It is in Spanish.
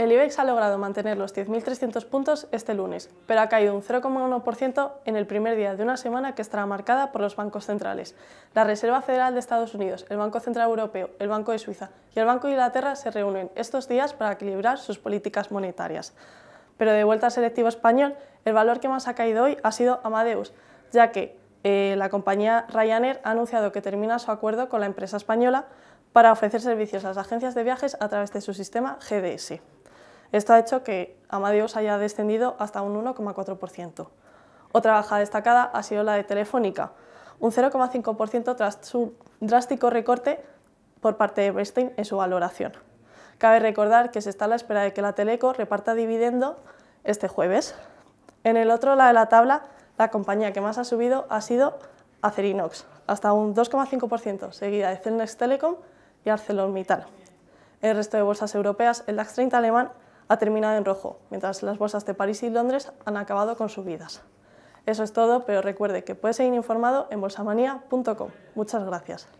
El IBEX ha logrado mantener los 10.300 puntos este lunes, pero ha caído un 0,1% en el primer día de una semana que estará marcada por los bancos centrales. La Reserva Federal de Estados Unidos, el Banco Central Europeo, el Banco de Suiza y el Banco de Inglaterra se reúnen estos días para equilibrar sus políticas monetarias. Pero de vuelta al selectivo español, el valor que más ha caído hoy ha sido Amadeus, ya que eh, la compañía Ryanair ha anunciado que termina su acuerdo con la empresa española para ofrecer servicios a las agencias de viajes a través de su sistema GDS. Esto ha hecho que Amadeus haya descendido hasta un 1,4%. Otra baja destacada ha sido la de Telefónica, un 0,5% tras su drástico recorte por parte de Bernstein en su valoración. Cabe recordar que se está a la espera de que la Teleco reparta dividendo este jueves. En el otro lado de la tabla, la compañía que más ha subido ha sido Acerinox, hasta un 2,5%, seguida de Celnex Telecom y ArcelorMittal. El resto de bolsas europeas, el DAX 30 alemán ha terminado en rojo, mientras las bolsas de París y Londres han acabado con subidas. Eso es todo, pero recuerde que puede seguir informado en bolsamanía.com. Muchas gracias.